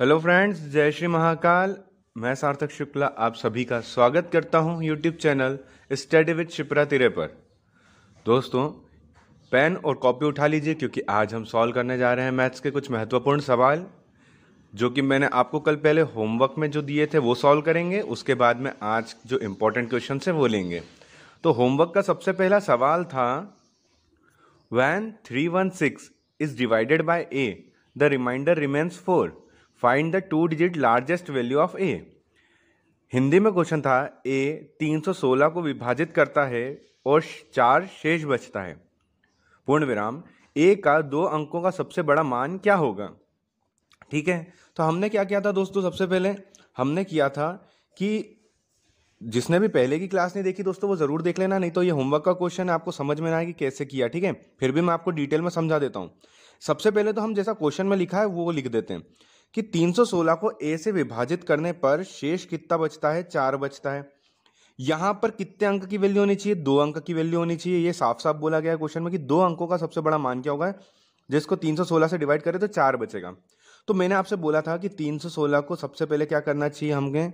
hello friends जय श्री महाकाल मैं सार्थक शुक्ला आप सभी का स्वागत करता हूं YouTube channel study with Shipra तिरे पर दोस्तों पेन और कॉपी उठा लीजिए क्योंकि आज हम सॉल्व करने जा रहे हैं मैथ्स के कुछ महत्वपूर्ण सवाल जो कि मैंने आपको कल पहले होमवर्क में जो दिए थे वो सॉल्व करेंगे उसके बाद में आज जो इम्पोर्टेंट क्वेश्चन है वो लेंगे तो होमवर्क का सबसे पहला सवाल था when three one six is divided by a the remainder remains four find the two digit largest value of a Hindi में क्वेश्चन था ए 316 को विभाजित करता है और चार शेष बचता है पूर्ण विराम ए का दो अंकों का सबसे बड़ा मान क्या होगा ठीक है तो हमने क्या किया था दोस्तों सबसे पहले हमने किया था कि जिसने भी पहले की क्लास नहीं देखी दोस्तों वो ज़रूर देख लेना नहीं तो ये होमवर्क का क्वेश्चन है आपको समझ में ना आए कि कैसे किया ठीक है फिर भी मैं आपको डिटेल में समझा देता हूँ सबसे पहले तो हम जैसा क्वेश्चन में लिखा है वो लिख देते हैं कि 316 को ए से विभाजित करने पर शेष कितना बचता है चार बचता है यहां पर कितने अंक की वैल्यू होनी चाहिए दो अंक की वैल्यू होनी चाहिए ये साफ साफ बोला गया क्वेश्चन में कि दो अंकों का सबसे बड़ा मान क्या होगा जिसको 316 से डिवाइड करें तो चार बचेगा तो मैंने आपसे बोला था कि 316 को सबसे पहले क्या करना चाहिए हमें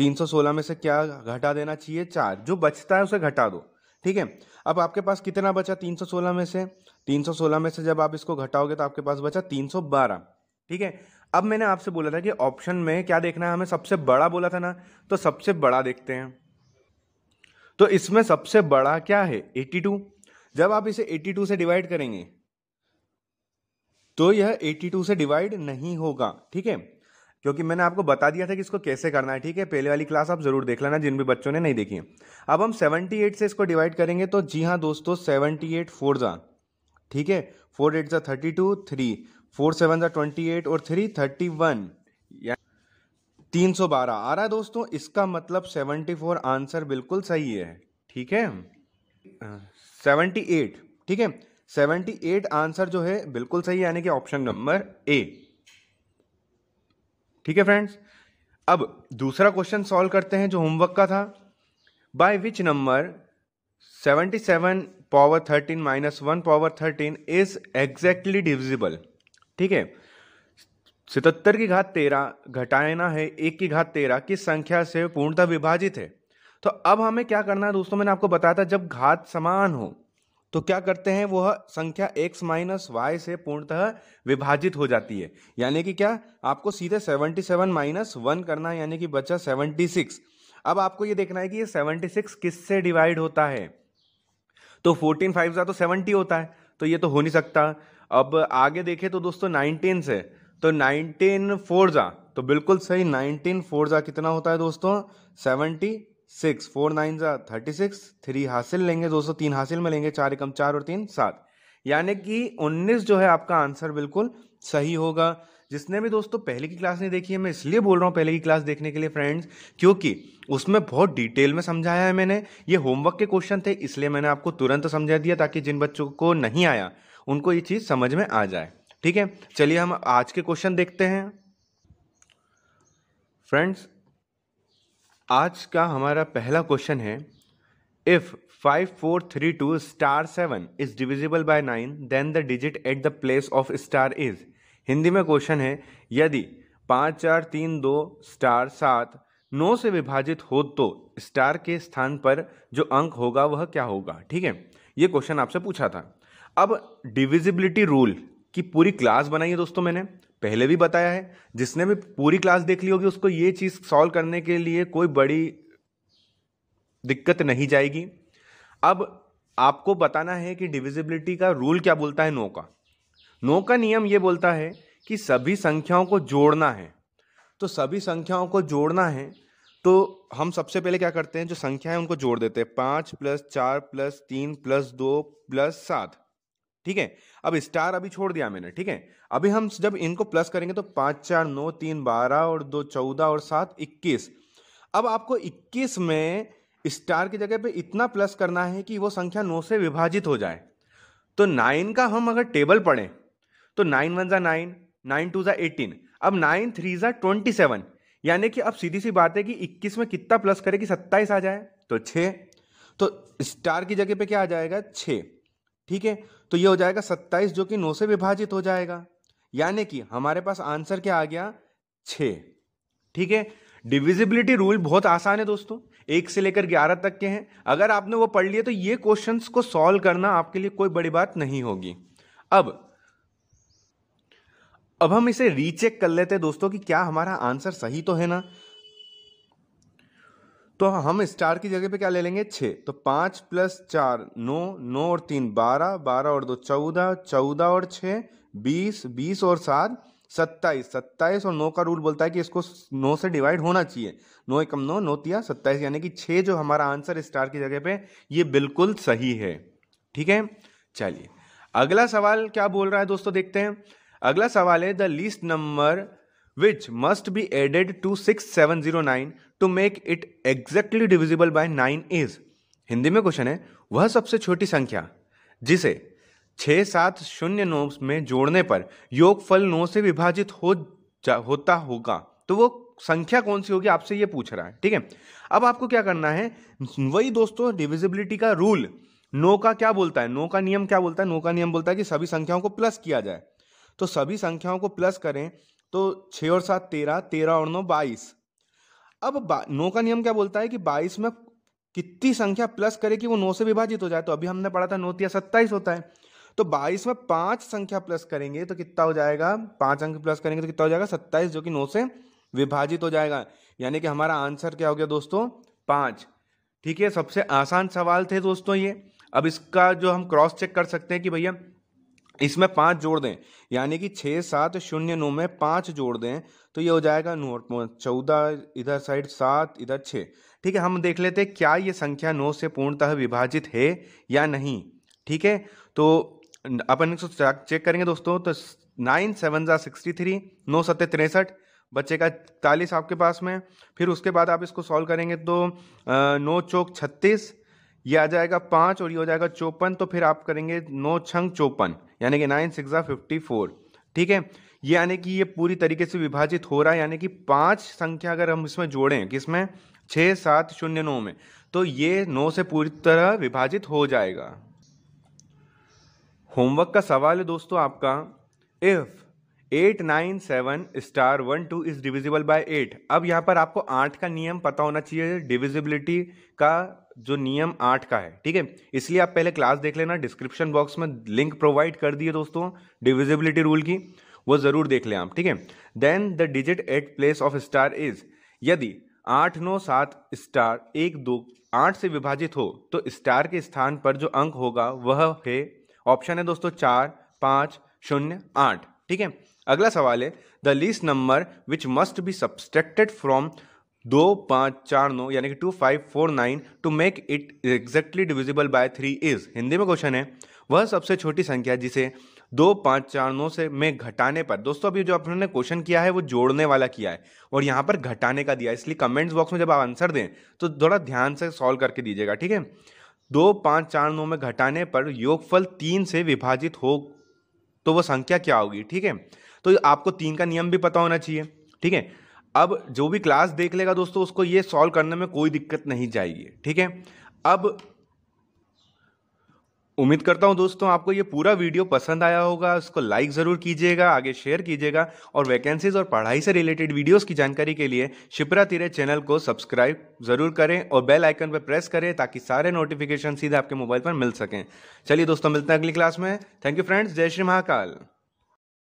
316 में से क्या घटा देना चाहिए चार जो बचता है उसे घटा दो ठीक है अब आपके पास कितना बचा 316 में से 316 में से जब आप इसको घटाओगे तो आपके पास बचा 312 ठीक है अब मैंने आपसे बोला था कि ऑप्शन में क्या देखना है हमें सबसे बड़ा बोला था ना तो सबसे बड़ा देखते हैं तो इसमें सबसे बड़ा क्या है 82 जब आप इसे 82 से डिवाइड करेंगे तो यह 82 से डिवाइड नहीं होगा ठीक है क्योंकि मैंने आपको बता दिया था कि इसको कैसे करना है ठीक है पहले वाली क्लास आप जरूर देख लेना जिन भी बच्चों ने नहीं देखी है अब हम 78 से इसको डिवाइड करेंगे तो जी हाँ दोस्तों 78 एट फोर जा ठीक है फोर एट ज़ा thirty two three four seven ज़ा ट्वेंटी एट और थ्री थर्टी वन तीन सौ बारह आ रहा है दोस्तों इसका मतलब सेवेंटी फोर आंसर बिल्कुल सही है ठीक है सेवेंटी एट ठीक है सेवेंटी एट आंसर जो है बिल्कुल सही यानी कि ऑप्शन नंबर ए ठीक है फ्रेंड्स अब दूसरा क्वेश्चन सॉल्व करते हैं जो होमवर्क का था by which number seventy seven power thirteen minus one power thirteen is exactly divisible ठीक है सितहत्तर की घात तेरह घटाना है एक की घात तेरह किस संख्या से पूर्णतः विभाजित है तो अब हमें क्या करना है दोस्तों मैंने आपको बताया था जब घात समान हो तो क्या करते हैं वह संख्या x माइनस वाई से पूर्णतः विभाजित हो जाती है यानी कि क्या आपको सीधे 77 माइनस वन करना है यानी कि बचा 76 अब आपको ये देखना है कि ये 76 किससे डिवाइड होता है तो फोर्टीन फाइव सा तो सेवेंटी होता है तो ये तो हो नहीं सकता अब आगे देखें तो दोस्तों नाइनटीन से तो नाइनटीन फोर जा तो बिल्कुल सही नाइनटीन फोर जा कितना होता है दोस्तों सेवेंटी सिक्स फोर नाइन जा थर्टी सिक्स थ्री हासिल लेंगे दोस्तों तीन हासिल में लेंगे चार एकम चार और तीन सात यानी कि उन्नीस जो है आपका आंसर बिल्कुल सही होगा जिसने भी दोस्तों पहले की क्लास नहीं देखी है मैं इसलिए बोल रहा हूँ पहले की क्लास देखने के लिए फ्रेंड्स क्योंकि उसमें बहुत डिटेल में समझाया है मैंने ये होमवर्क के क्वेश्चन थे इसलिए मैंने आपको तुरंत समझा दिया ताकि जिन बच्चों को नहीं आया उनको ये चीज़ समझ में आ जाए ठीक है चलिए हम आज के क्वेश्चन देखते हैं फ्रेंड्स आज का हमारा पहला क्वेश्चन है if five four three two star seven is divisible by nine then the digit at the place of star is Hindi में क्वेश्चन है यदि पाँच चार तीन दो स्टार सात नौ से विभाजित हो तो स्टार के स्थान पर जो अंक होगा वह क्या होगा ठीक है ये क्वेश्चन आपसे पूछा था अब डिविजिबिलिटी रूल की पूरी क्लास बनाई है दोस्तों मैंने पहले भी बताया है जिसने भी पूरी क्लास देख ली होगी उसको ये चीज़ सॉल्व करने के लिए कोई बड़ी दिक्कत नहीं जाएगी अब आपको बताना है कि डिविजिबिलिटी का रूल क्या बोलता है नो का नो का नियम ये बोलता है कि सभी संख्याओं को जोड़ना है तो सभी संख्याओं को जोड़ना है तो हम सबसे पहले क्या करते हैं जो संख्या है उनको जोड़ देते हैं पाँच प्लस चार प्लस तीन प्लस दो प्लस सात ठीक है अब स्टार अभी छोड़ दिया मैंने ठीक है अभी हम जब इनको प्लस करेंगे तो पाँच चार नौ तीन बारह और दो चौदह और सात इक्कीस अब आपको इक्कीस में स्टार की जगह पे इतना प्लस करना है कि वो संख्या नौ से विभाजित हो जाए तो नाइन का हम अगर टेबल पढ़ें तो नाइन वन ज़ा नाइन नाइन टू ज़ा एटीन अब नाइन थ्री ज़ा ट्वेंटी सेवन यानी कि अब सीधी सी बात है कि इक्कीस में कितना प्लस करे कि सत्ताईस आ जाए तो छः तो स्टार की जगह पे क्या आ जाएगा छ ठीक है तो ये हो जाएगा सत्ताईस जो कि नौ से विभाजित हो जाएगा यानी कि हमारे पास आंसर क्या आ गया छः ठीक है डिविजिबिलिटी रूल बहुत आसान है दोस्तों एक से लेकर ग्यारह तक के हैं अगर आपने वो पढ़ लिया तो ये क्वेश्चंस को सॉल्व करना आपके लिए कोई बड़ी बात नहीं होगी अब अब हम इसे रीचेक कर लेते हैं दोस्तों कि क्या हमारा आंसर सही तो है ना तो हम स्टार की जगह पे क्या ले लेंगे छः तो पाँच प्लस चार नौ नौ और तीन बारह बारह और दो चौदह चौदह और छः बीस बीस और सात सत्ताईस सत्ताईस और नौ का रूल बोलता है कि इसको नौ से डिवाइड होना चाहिए नौ एकम नौ तिया सत्ताईस यानी कि छः जो हमारा आंसर स्टार की जगह पे ये बिल्कुल सही है ठीक है चलिए अगला सवाल क्या बोल रहा है दोस्तों देखते हैं अगला सवाल है the least number which must be added to six seven zero nine to make it exactly divisible by nine is Hindi में क्वेश्चन है वह सबसे छोटी संख्या जिसे छः सात शून्य नौ में जोड़ने पर योगफल नौ से विभाजित हो जा होता होगा तो वो संख्या कौन सी होगी आपसे ये पूछ रहा है ठीक है अब आपको क्या करना है वही दोस्तों डिविजिबिलिटी का रूल नो का क्या बोलता है नो का नियम क्या बोलता है नो का नियम बोलता है कि सभी संख्याओं को प्लस किया जाए तो सभी संख्याओं को प्लस करें तो छः और सात तेरह तेरह और नौ बाईस अब बा, नौ का नियम क्या बोलता है कि बाईस में कितनी संख्या प्लस करे कि वो नौ से विभाजित हो जाए तो अभी हमने पढ़ा था नौ या सत्ताईस होता है तो बाईस में पाँच संख्या प्लस करेंगे तो कितना हो जाएगा पाँच अंक प्लस करेंगे तो कितना हो जाएगा सत्ताईस जो कि नौ से विभाजित हो जाएगा यानी कि हमारा आंसर क्या हो गया दोस्तों पाँच ठीक है सबसे आसान सवाल थे दोस्तों ये अब इसका जो हम क्रॉस चेक कर सकते हैं कि भैया इसमें पाँच जोड़ दें यानी कि छः सात शून्य नौ में पाँच जोड़ दें तो ये हो जाएगा नौ चौदह इधर साइड सात इधर छः ठीक है हम देख लेते हैं क्या ये संख्या नौ से पूर्णतः विभाजित है या नहीं ठीक है तो अपन इसको चेक करेंगे दोस्तों तो नाइन सेवन ज़ा सिक्सटी थ्री नौ सत्य तिरसठ बच्चे का इकतालीस आपके पास में फिर उसके बाद आप इसको सॉल्व करेंगे तो नौ चौक छत्तीस ये आ जाएगा पाँच और ये हो जाएगा चौपन तो फिर आप करेंगे नौ छंग चौपन यानी कि नाइन सिक्स फिफ्टी फोर ठीक है ये यानी कि ये पूरी तरीके से विभाजित हो रहा है यानी कि पांच संख्या अगर हम इसमें जोड़ें किसमें छः सात शून्य नौ में तो ये नौ से पूरी तरह विभाजित हो जाएगा होमवर्क का सवाल है दोस्तों आपका if eight nine seven star one two is divisible by eight अब यहाँ पर आपको आठ का नियम पता होना चाहिए डिविजिबिलिटी का जो नियम आठ का है ठीक है इसलिए आप पहले क्लास देख लेना डिस्क्रिप्शन बॉक्स में लिंक प्रोवाइड कर दिए दोस्तों डिविजिबिलिटी रूल की वो ज़रूर देख लें आप ठीक है then the digit at place of star is यदि आठ नौ सात स्टार एक दो आठ से विभाजित हो तो स्टार के स्थान पर जो अंक होगा वह है ऑप्शन है दोस्तों चार पाँच शून्य आठ ठीक है अगला सवाल है the least number which must be subtracted from दो पाँच चार नौ यानी कि two five four nine to make it exactly divisible by three is Hindi में क्वेश्चन है वह सबसे छोटी संख्या जिसे दो पाँच चार नौ से में घटाने पर दोस्तों अभी जो आपने क्वेश्चन किया है वो जोड़ने वाला किया है और यहाँ पर घटाने का दिया इसलिए कमेंट्स बॉक्स में जब आप आंसर दें तो थोड़ा ध्यान से सॉल्व करके दीजिएगा ठीक है दो पाँच चार नौ में घटाने पर योगफल तीन से विभाजित हो तो वो संख्या क्या होगी ठीक है तो आपको तीन का नियम भी पता होना चाहिए ठीक है अब जो भी क्लास देख लेगा दोस्तों उसको ये सॉल्व करने में कोई दिक्कत नहीं जाएगी ठीक है अब उम्मीद करता हूं दोस्तों आपको ये पूरा वीडियो पसंद आया होगा उसको लाइक ज़रूर कीजिएगा आगे शेयर कीजिएगा और वैकेंसीज और पढ़ाई से रिलेटेड वीडियोस की जानकारी के लिए शिप्रा तिरे चैनल को सब्सक्राइब ज़रूर करें और बेल आइकन पर प्रेस करें ताकि सारे नोटिफिकेशन सीधे आपके मोबाइल पर मिल सकें चलिए दोस्तों मिलते हैं अगली क्लास में थैंक यू फ्रेंड्स जय श्री महाकाल